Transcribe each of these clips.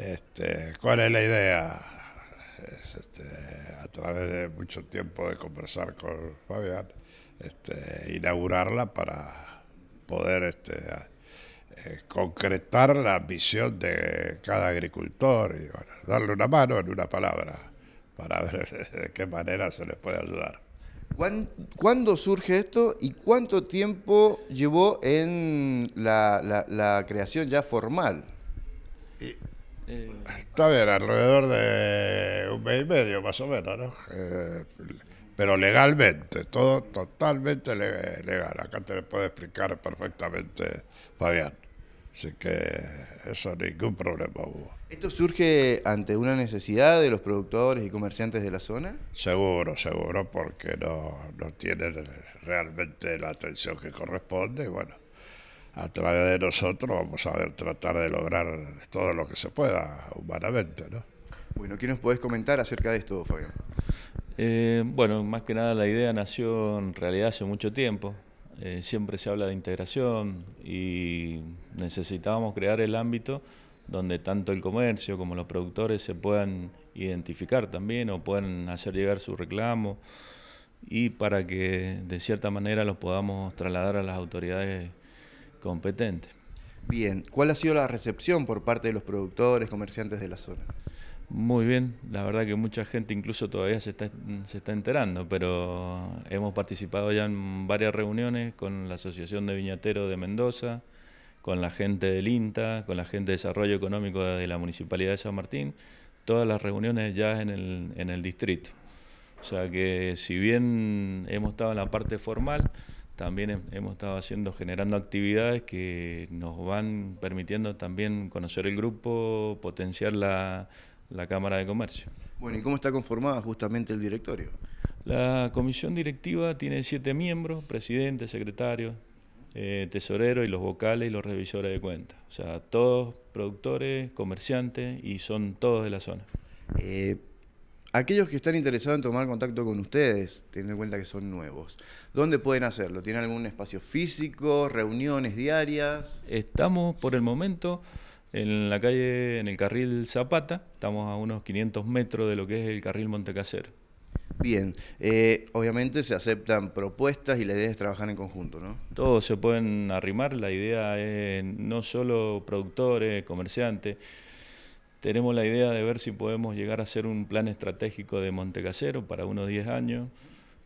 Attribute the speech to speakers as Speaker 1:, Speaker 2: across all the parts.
Speaker 1: Este, ¿Cuál es la idea? Este, a través de mucho tiempo de conversar con Fabián, este, inaugurarla para poder este, eh, concretar la visión de cada agricultor y darle una mano en una palabra para ver de qué manera se les puede ayudar. ¿Cuándo surge esto y cuánto tiempo llevó en la, creación ya formal? Está bien, alrededor de un mes y medio más o menos, ¿no? Eh, pero legalmente, todo totalmente legal. Acá te lo puede explicar perfectamente Fabián. Así que eso ningún problema hubo.
Speaker 2: ¿Esto surge ante una necesidad de los productores y comerciantes de la zona? Seguro,
Speaker 1: seguro, porque no, no tienen realmente la atención que corresponde. Bueno, a través de nosotros vamos a tratar de lograr todo lo que se pueda humanamente. ¿no? Bueno, ¿qué nos podés comentar acerca de esto, Fabián? Eh,
Speaker 3: bueno, más que nada la idea nació en realidad hace mucho tiempo. Eh, siempre se habla de integración y necesitábamos crear el ámbito donde tanto el comercio como los productores se puedan identificar también o puedan hacer llegar su reclamo y para que de cierta manera los podamos trasladar a las autoridades competente. Bien,
Speaker 2: ¿cuál ha sido la recepción por parte de los productores,
Speaker 3: comerciantes de la zona?
Speaker 2: Muy bien, la verdad que
Speaker 3: mucha gente incluso todavía se está, se está enterando, pero hemos participado ya en varias reuniones con la Asociación de Viñateros de Mendoza, con la gente del INTA, con la gente de Desarrollo Económico de la Municipalidad de San Martín, todas las reuniones ya en el, en el distrito. O sea que si bien hemos estado en la parte formal, también hemos estado haciendo, generando actividades que nos van permitiendo también conocer el grupo, potenciar la, Cámara de Comercio.
Speaker 2: Bueno, ¿y cómo está conformada justamente el directorio?
Speaker 3: La comisión directiva tiene siete miembros, presidente, secretario, eh, tesorero y los vocales y los revisores de cuentas. O sea, todos productores, comerciantes
Speaker 2: y son todos de la zona. Eh, aquellos que están interesados en tomar contacto con ustedes, teniendo en cuenta que son nuevos, ¿dónde pueden hacerlo? ¿Tienen algún espacio físico, reuniones diarias? Estamos por el momento en la calle, en el carril
Speaker 3: Zapata, estamos a unos 500 metros de lo que es el carril montecacer
Speaker 2: Bien, eh, obviamente se aceptan propuestas y la idea es trabajar en conjunto, ¿no? Todos se pueden
Speaker 3: arrimar, la idea es no solo productores, comerciantes, tenemos la idea de ver si podemos llegar a hacer un plan estratégico de Montecasero para unos 10 años,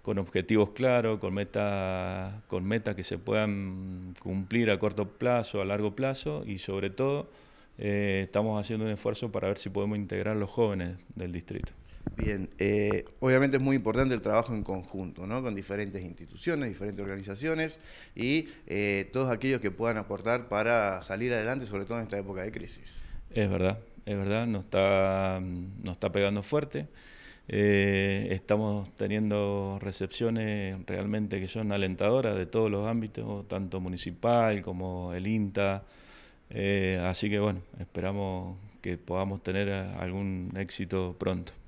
Speaker 3: con objetivos claros, con metas con metas que se puedan cumplir a corto plazo, a largo plazo y sobre todo eh, estamos haciendo un esfuerzo
Speaker 2: para ver si podemos integrar los jóvenes del distrito. Bien, eh, obviamente es muy importante el trabajo en conjunto, ¿no? Con diferentes instituciones, diferentes organizaciones y eh, todos aquellos que puedan aportar para salir adelante, sobre todo en esta época de crisis. Es verdad, es
Speaker 3: verdad, nos está, nos está pegando fuerte. Eh, estamos teniendo recepciones realmente que son alentadoras de todos los ámbitos, tanto municipal como el INTA. Eh, así que bueno, esperamos que podamos tener eh, algún éxito pronto.